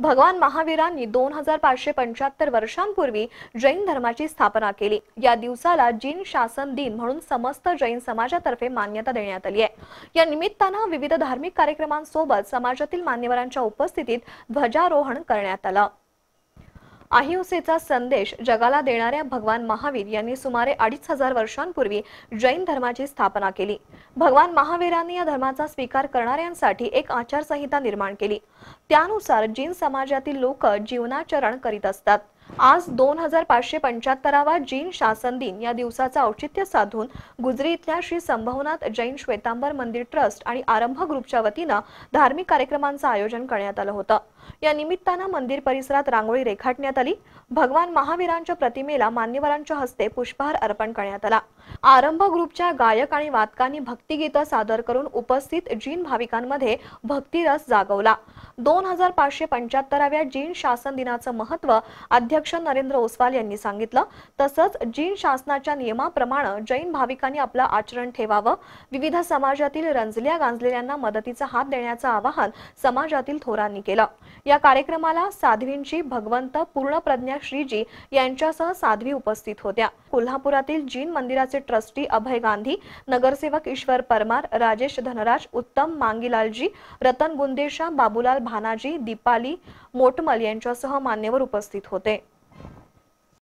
भगवान महावीरांनी दोन हजार पाचशे पंच्याहत्तर वर्षांपूर्वी जैन धर्माची स्थापना केली या दिवसाला जिन शासन दिन म्हणून समस्त जैन समाजातर्फे मान्यता देण्यात आली आहे या निमित्तानं विविध धार्मिक कार्यक्रमांसोबत समाजातील मान्यवरांच्या उपस्थितीत ध्वजारोहण करण्यात आलं अहिंसेचा संदेश जगाला देणाऱ्या भगवान महावीर यांनी सुमारे अडीच हजार वर्षांपूर्वी जैन धर्माची स्थापना केली भगवान महावीरांनी या धर्माचा स्वीकार करणाऱ्यांसाठी एक आचारसंहिता निर्माण केली त्यानुसार जैन समाजातील लोक जीवनाचरण करीत असतात आज दोन हजार पाचशे पंच्याहत्तरावा जैन शासन दिन या दिवसाचा औचित्य साधून गुजरी इथल्या श्री संभवनाथ जैन श्वेतांबर मंदिर ट्रस्ट आणि आरंभ ग्रुपच्या वतीनं धार्मिक कार्यक्रमांचं आयोजन करण्यात आलं होतं या निमित्तानं मंदिर परिसरात रांगोळी रेखाटण्यात आली भगवान महावीरांच्या प्रतिमेला मान्यवरांच्या हस्ते पुष्पहार अर्पण करण्यात आला आरंभ ग्रुपच्या गायक आणि वादकांनी भक्तिगीतं सादर करून उपस्थित जीन भाविकांमध्ये भक्तिरस जागवला दोन हजार पाचशे पंच्याहत्तराव्या जीन शासन दिनाचं महत्व अध्यक्ष नरेंद्र ओसवाल यांनी सांगितलं तसंच जीन शासनाच्या नियमाप्रमाणे जैन भाविकांनी आपलं आचरण ठेवावं विविध समाजातील रंजल्या गांजलेल्यांना मदतीचा हात देण्याचं आवाहन समाजातील थोरांनी केलं या कार्यक्रमाला साध्वींची भगवंत पूर्णप्रज्ञा श्रीजी यांच्यासह साध्वी उपस्थित होत्या कोल्हापुरातील जीन मंदिराचे ट्रस्टी अभय गांधी नगरसेवक ईश्वर परमार राजेश धनराज उत्तम मांगीलालजी रतन गुंदेशा बाबूलाल भानाजी दीपाली मोटमल यांच्यासह मान्यवर उपस्थित होते